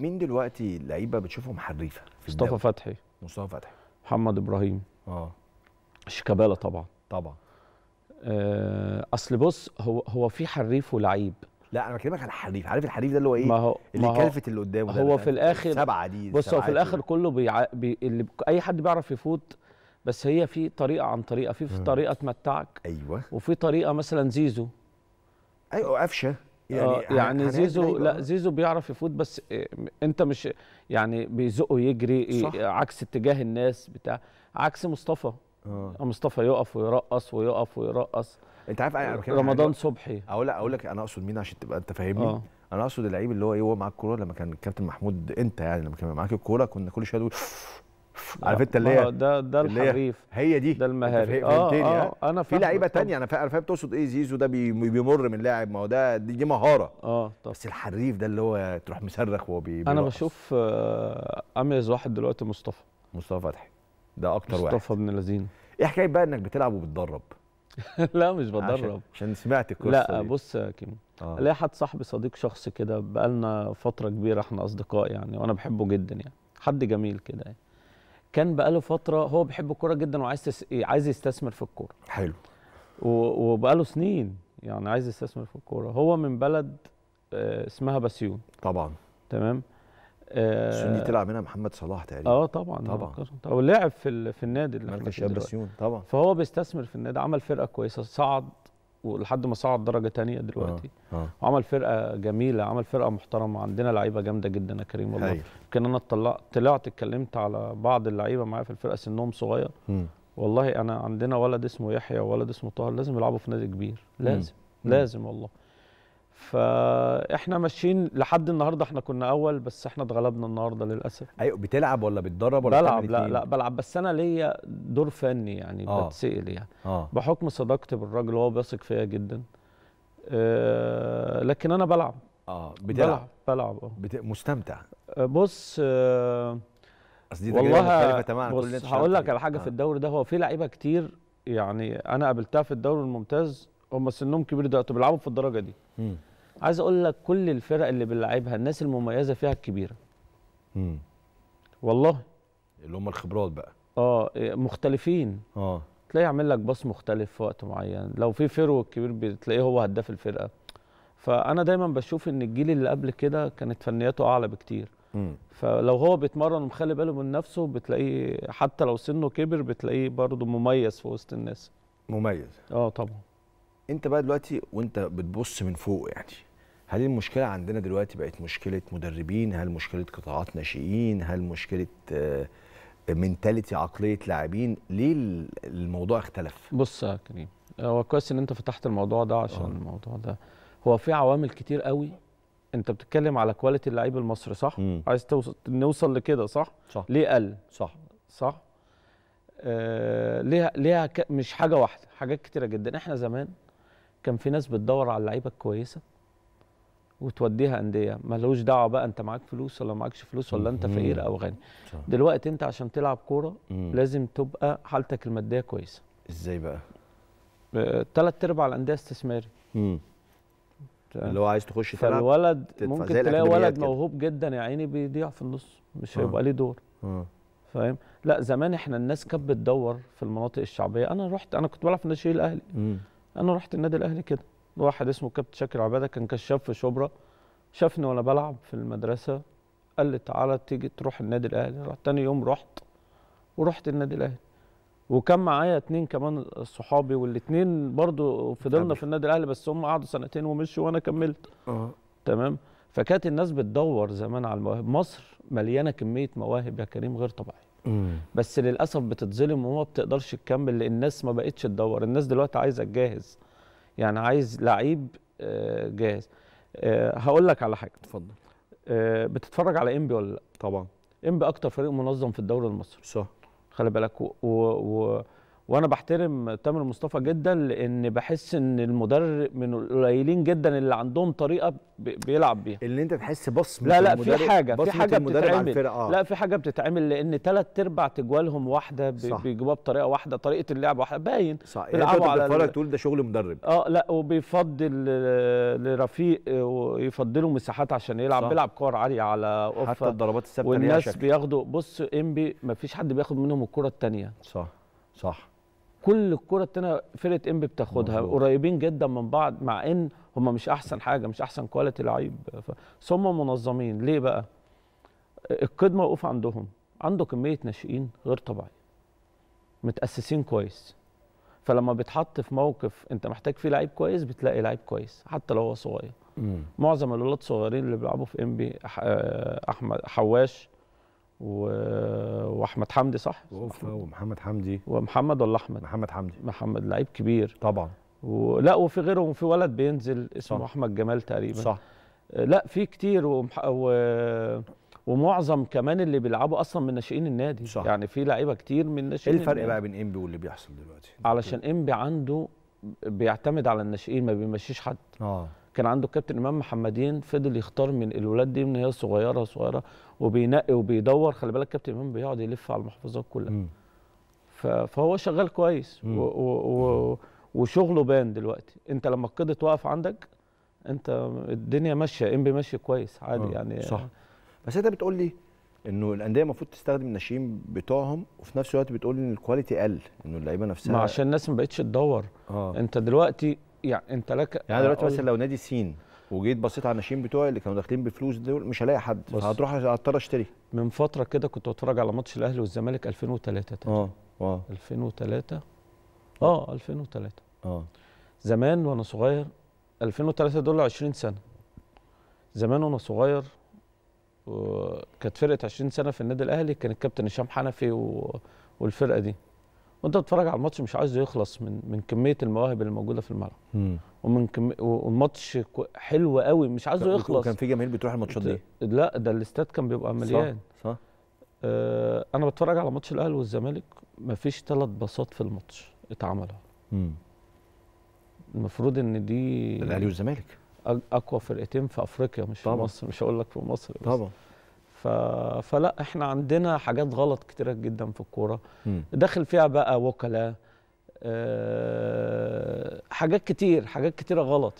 مين دلوقتي اللعيبه بتشوفهم حريفه مصطفى فتحي مصطفى فتحي محمد ابراهيم اه شيكابالا طبعا طبعا آه اصل بص هو هو في حريف ولعيب لا انا بكلمك على الحريف عارف الحريف ده اللي هو ايه ما هو اللي كلفت اللي قدامه هو في الاخر سبعه دي بص هو في الاخر كله بيع... بي... اللي اي حد بيعرف يفوت بس هي في طريقه عن طريقه في, في طريقه تمتعك ايوه وفي طريقه مثلا زيزو ايوه قفشه يعني آه، يعني زيزو إيه؟ لا زيزو بيعرف يفوت بس آه، انت مش يعني بيزقه يجري صح. عكس اتجاه الناس بتاع عكس مصطفى آه. مصطفى يقف ويرقص ويقف ويرقص انت عارف انا رمضان صبحي اقول لك اقول لك انا اقصد مين عشان تبقى انت فاهمني آه. انا اقصد اللعيب اللي هو ايه هو معاك الكوره لما كان الكابتن محمود انت يعني لما كان معاك الكوره كنا كل شويه عارف انت اللي هي ده ده الحريف هي دي ده المهاري اه اه انا فاهم في لعيبه ثانيه انا فاهم بتقصد ايه زيزو ده بيمر من لاعب ما هو ده دي مهاره اه طب بس الحريف ده اللي هو تروح مصرخ وهو بيبقى انا بشوف آه، اميز واحد دلوقتي مصطفى مصطفى فتحي ده اكتر مصطفى واحد مصطفى ابن لذين ايه حكايه بقى انك بتلعب وبتدرب لا مش بتدرب عشان سمعت القصه لا دي. بص يا كيمو آه. ليا حد صاحبي صديق شخصي كده بقالنا فتره كبيره احنا اصدقاء يعني وانا بحبه جدا يعني حد جميل كده يعني كان بقاله فتره هو بيحب الكوره جدا وعايز تس... عايز يستثمر في الكوره حلو و... وبقاله سنين يعني عايز يستثمر في الكوره هو من بلد آه، اسمها بسيون طبعا تمام بسيون آه، دي تلعب منها محمد صلاح تقريبا اه طبعا طبعا هو آه، لعب في ال... في النادي اللي مركز شباب بسيون طبعا فهو بيستثمر في النادي عمل فرقه كويسه صعد ولحد ما صعد درجه تانية آه، دلوقتي آه. آه. عمل فرقه جميله عمل فرقه محترمه عندنا لعيبه جامده جدا يا كريم والله يمكن انا طلعت طلعت اتكلمت على بعض اللعيبه معايا في الفرقه سنهم صغير م. والله انا عندنا ولد اسمه يحيى وولد اسمه طاهر لازم يلعبوا في نادي كبير لازم م. لازم والله فاحنا ماشيين لحد النهارده احنا كنا اول بس احنا اتغلبنا النهارده للاسف ايوه بتلعب ولا بتدرب ولا بلعب لا لا بلعب بس انا ليا دور فني يعني آه. بتسال يعني آه. بحكم صداقتي بالراجل وهو بيثق فيا جدا آه لكن انا بلعب اه بتلعب بلعب اه بت... مستمتع آه، بص آه اصل دي والله مختلفه تماما بص هقول لك على حاجه آه. في الدوري ده هو في لعيبه كتير يعني انا قابلتها في الدوري الممتاز هم سنهم كبير دلوقتي بيلعبوا في الدرجه دي م. عايز اقول لك كل الفرق اللي بنلعبها الناس المميزه فيها الكبيره امم والله اللي هم الخبرات بقى اه مختلفين اه تلاقيه يعمل لك باص مختلف في وقت معين لو في فرو الكبير بتلاقيه هو هداف الفرقه فانا دايما بشوف ان الجيل اللي قبل كده كانت فنياته اعلى بكتير مم. فلو هو بيتمرن ومخلي باله من نفسه بتلاقيه حتى لو سنه كبر بتلاقيه برضه مميز في وسط الناس مميز اه طبعا انت بقى دلوقتي وانت بتبص من فوق يعني هل المشكله عندنا دلوقتي بقت مشكله مدربين هل مشكله قطاعات ناشئين هل مشكله منتاليتي آه، عقليه لاعبين ليه الموضوع اختلف بص يا كريم هو كويس ان انت فتحت الموضوع ده عشان أوه. الموضوع ده هو في عوامل كتير قوي انت بتتكلم على كواليتي اللعيب المصري صح مم. عايز توصل نوصل لكده صح؟, صح ليه قل صح صح آه ليها ليها ك... مش حاجه واحده حاجات كتيره جدا احنا زمان كان في ناس بتدور على اللعيبه الكويسه وتوديها انديه ملوش دعوه بقى انت معاك فلوس ولا معاكش فلوس ولا انت فقير او غني دلوقتي انت عشان تلعب كوره لازم تبقى حالتك الماديه كويسه ازاي بقى ثلاث آه، ارباع الانديه استثماري اللي هو عايز تخش تلعب فالولد ممكن تلاقي ولد موهوب جدا يا عيني بيضيع في النص مش آه. هيبقى ليه دور آه. فاهم لا زمان احنا الناس كانت بتدور في المناطق الشعبيه انا رحت انا كنت بلعب في الناشئين الاهلي انا رحت النادي الاهلي كده واحد اسمه كابتن شاكر عباده كان كشاف في شبرا شافني وانا بلعب في المدرسه قال لي تعالى تيجي تروح النادي الاهلي رحت تاني يوم رحت ورحت النادي الاهلي وكان معايا اتنين كمان صحابي والاتنين برضو فضلنا في النادي الاهلي بس هم قعدوا سنتين ومشوا وانا كملت اه تمام فكانت الناس بتدور زمان على المواهب مصر مليانه كميه مواهب يا كريم غير طبيعيه بس للاسف بتتظلم وما بتقدرش تكمل لان الناس ما بقتش تدور الناس دلوقتي عايزه تجهز يعني عايز لعيب آه، جاهز آه، هقول لك على حاجه اتفضل آه، بتتفرج على انبي ولا لا طبعا انبي اكتر فريق منظم في الدوري المصري صح خلي بالك و... و... و... وانا بحترم تامر مصطفى جدا لان بحس ان المدرب من القليلين جدا اللي عندهم طريقه بيلعب بيها اللي انت تحس بصمه لا لا في حاجه في حاجه بتتعمل آه. لا في حاجه بتتعمل لان ثلاث ارباع تجوالهم واحده بيجيبوها بطريقه واحده طريقه اللعب واحده باين صح يعني بيلعبوا يعني على بتتفرج تقول ده شغل مدرب اه لا وبيفضل لرفيق ويفضلوا مساحات عشان يلعب صح. بيلعب كور عاليه على اوفر حتى الضربات الثابته والناس بياخدوا بص انبي ما فيش حد بياخد منهم الكره الثانيه صح صح كل الكره الثانيه فرقه انبي بتاخدها قريبين جدا من بعض مع ان هم مش احسن حاجه مش احسن كواليتي لعيب بس هم منظمين ليه بقى؟ القيد موقوف عندهم عنده كميه ناشئين غير طبيعيه متاسسين كويس فلما بيتحط في موقف انت محتاج فيه لعيب كويس بتلاقي لعيب كويس حتى لو هو صغير معظم الاولاد الصغيرين اللي بيلعبوا في انبي آه، احمد حواش و... واحمد حمدي صح؟ وقفه ومحمد حمدي ومحمد ولا احمد؟ محمد حمدي محمد لعيب كبير طبعا ولا وفي غيرهم في ولد بينزل اسمه صح. احمد جمال تقريبا صح لا في كتير ومح... و... ومعظم كمان اللي بيلعبوا اصلا من ناشئين النادي صح. يعني في لعيبه كتير من إيه ناشئين ايه الفرق بقى بين انبي واللي بيحصل دلوقتي؟ علشان انبي عنده بيعتمد على الناشئين ما بيمشيش حد اه كان عنده كابتن امام محمدين فضل يختار من الولاد دي من هي صغيره صغيره وبينقي وبيدور خلي بالك كابتن امام بيقعد يلف على المحافظات كلها فهو شغال كويس و و و وشغله بان دلوقتي انت لما القيد توقف عندك انت الدنيا ماشيه انبي ماشي كويس عادي أوه. يعني صح آه. بس انت بتقول لي انه الانديه المفروض تستخدم الناشئين بتوعهم وفي نفس الوقت بتقول ان الكواليتي قل انه اللعيبه نفسها ما عشان الناس ما بقتش تدور آه. انت دلوقتي يعني انت لك يعني دلوقتي مثلا لو نادي سين وجيت بصيت على الناشئين بتوعي اللي كانوا داخلين بفلوس دول مش هلاقي حد هتروح هضطر اشتري من فتره كده كنت بتفرج على ماتش الاهلي والزمالك 2003 اه اه 2003 اه 2003 اه زمان وانا صغير 2003 دول 20 سنه زمان وانا صغير آه، كانت فرقه 20 سنه في النادي الاهلي كان الكابتن هشام حنفي والفرقه دي وانت بتتفرج على الماتش مش عايزه يخلص من من كميه المواهب اللي موجوده في الملعب ومن كم والماتش حلو قوي مش عايزه يخلص كان في جماهير بتروح الماتشات دي لا ده الاستاد كان بيبقى مليان صح صح آه انا بتفرج على ماتش الاهلي والزمالك مفيش ثلاث باصات في الماتش اتعملوا المفروض ان دي الاهلي والزمالك اقوى فرقتين في افريقيا مش طبعًا. في مصر مش هقول لك في مصر بس طبعا ف... فلا احنا عندنا حاجات غلط كتيره جدا في الكوره داخل فيها بقى وكلاء أه... حاجات كتير حاجات كتيره غلط